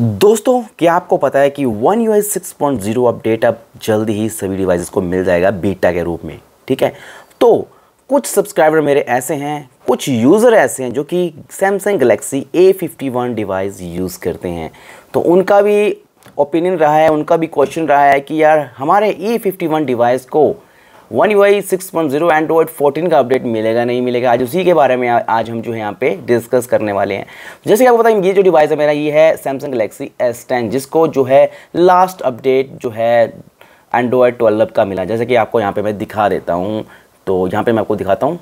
दोस्तों क्या आपको पता है कि One U six point zero update अब जल्द ही सभी डिवाइसेस को मिल जाएगा बीटा के रूप में ठीक है तो कुछ सब्सक्राइबर मेरे ऐसे हैं कुछ यूज़र ऐसे हैं जो कि Samsung Galaxy A fifty one device use करते हैं तो उनका भी ओपिनियन रहा है उनका भी क्वेश्चन रहा है कि यार हमारे ए फिफ्टी वन डिवाइस को One U I six point zero Android fourteen का अपडेट मिलेगा नहीं मिलेगा आज उसी के बारे में आज हम जो है यहाँ पे डिस्कस करने वाले हैं जैसे कि आपको बताएंगे ये जो डिवाइस है मेरा ये है सैमसंग गलेक्सी एस टेन जिसको जो है लास्ट अपडेट जो है एंड्रॉयड ट्वेल्व का मिला जैसे कि आपको यहाँ पे मैं दिखा देता हूँ तो यहाँ पे मैं आपको दिखाता हूँ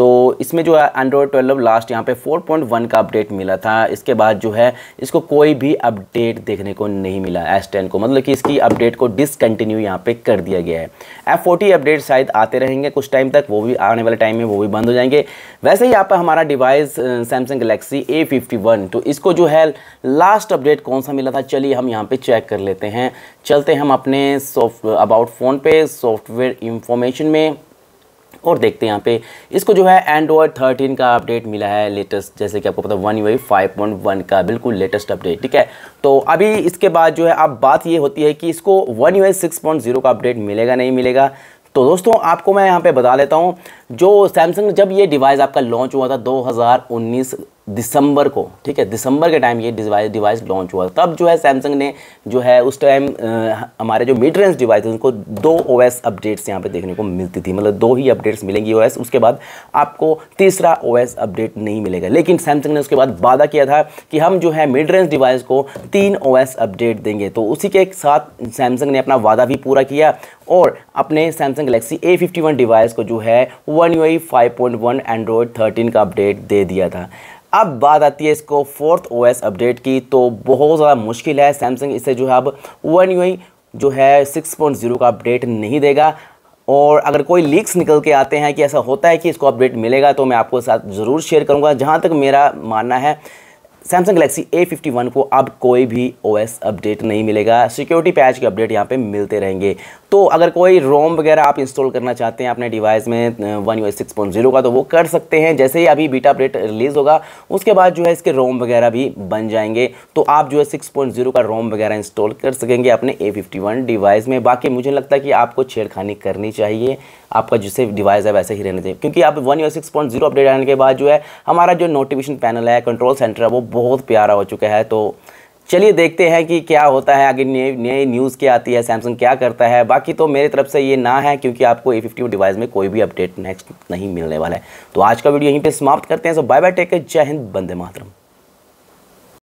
तो इसमें जो है एंड्रॉयड ट्वेल्व लास्ट यहाँ पे 4.1 का अपडेट मिला था इसके बाद जो है इसको कोई भी अपडेट देखने को नहीं मिला एस टेन को मतलब कि इसकी अपडेट को डिसकंटिन्यू यहाँ पे कर दिया गया है एफ फोर्टी अपडेट शायद आते रहेंगे कुछ टाइम तक वो भी आने वाले टाइम में वो भी बंद हो जाएंगे वैसे ही यहाँ पर हमारा डिवाइस सैमसंग गलेक्सी ए तो इसको जो है लास्ट अपडेट कौन सा मिला था चलिए हम यहाँ पर चेक कर लेते हैं चलते हम अपने सॉफ्ट अबाउट फ़ोन पे सॉफ्टवेयर इंफॉर्मेशन में और देखते हैं यहाँ पे इसको जो है एंड्रॉयड 13 का अपडेट मिला है लेटेस्ट जैसे कि आपको पता One U five point one का बिल्कुल लेटेस्ट अपडेट ठीक है तो अभी इसके बाद जो है अब बात ये होती है कि इसको One U six point zero का अपडेट मिलेगा नहीं मिलेगा तो दोस्तों आपको मैं यहाँ पे बता देता हूँ जो सैमसंग जब ये डिवाइस आपका लॉन्च हुआ था 2019 दिसंबर को ठीक है दिसंबर के टाइम ये डिवाइस डिवाइस लॉन्च हुआ तब जो है सैमसंग ने जो है उस टाइम हमारे जो मिड रेंज डिवाइस उनको दो ओएस अपडेट्स यहाँ पे देखने को मिलती थी मतलब दो ही अपडेट्स मिलेंगी ओएस उसके बाद आपको तीसरा ओएस अपडेट नहीं मिलेगा लेकिन सैमसंग ने उसके बाद वादा किया था कि हम जो है मिड रेंज डिवाइस को तीन ओ अपडेट देंगे तो उसी के साथ सैमसंग ने अपना वादा भी पूरा किया और अपने सैमसंग गलेक्सी ए डिवाइस को जो है One U I Android thirteen का अपडेट दे दिया था अब बात आती है इसको फोर्थ ओएस अपडेट की तो बहुत ज़्यादा मुश्किल है सैमसंग इसे जो है अब वन यू जो है 6.0 का अपडेट नहीं देगा और अगर कोई लीक्स निकल के आते हैं कि ऐसा होता है कि इसको अपडेट मिलेगा तो मैं आपको साथ ज़रूर शेयर करूँगा जहाँ तक मेरा मानना है Samsung Galaxy A fifty one को अब कोई भी ओएस अपडेट नहीं मिलेगा सिक्योरिटी पैच के अपडेट यहाँ पे मिलते रहेंगे तो अगर कोई रोम वगैरह आप इंस्टॉल करना चाहते हैं अपने डिवाइस में One U six point zero का तो वो कर सकते हैं जैसे ही अभी बीटा अपडेट रिलीज़ होगा उसके बाद जो है इसके रोम वगैरह भी बन जाएंगे तो आप जो है सिक्स पॉइंट जीरो का रोम वगैरह इंस्टॉल कर सकेंगे अपने ए फिफ्टी वन डिवाइस में बाकी मुझे लगता है कि आपको छेड़खानी करनी चाहिए आपका जिससे डिवाइस है वैसे ही रहने चाहिए क्योंकि आप वन या सिक्स पॉइंट जीरो अपडेट आने के बाद जो है हमारा जो नोटिफिकेशन पैनल है कंट्रोल सेंटर है वो बहुत प्यारा हो चुका है तो चलिए देखते हैं कि क्या होता है आगे नई नए न्यूज़ क्या आती है सैमसंग क्या करता है बाकी तो मेरी तरफ से ये ना है क्योंकि आपको ए फिफ्टी डिवाइस में कोई भी अपडेट नेक्स्ट नहीं मिलने वाला है तो आज का वीडियो यहीं पे समाप्त करते हैं सो बाय बाय टेक जय हिंद बंदे मातरम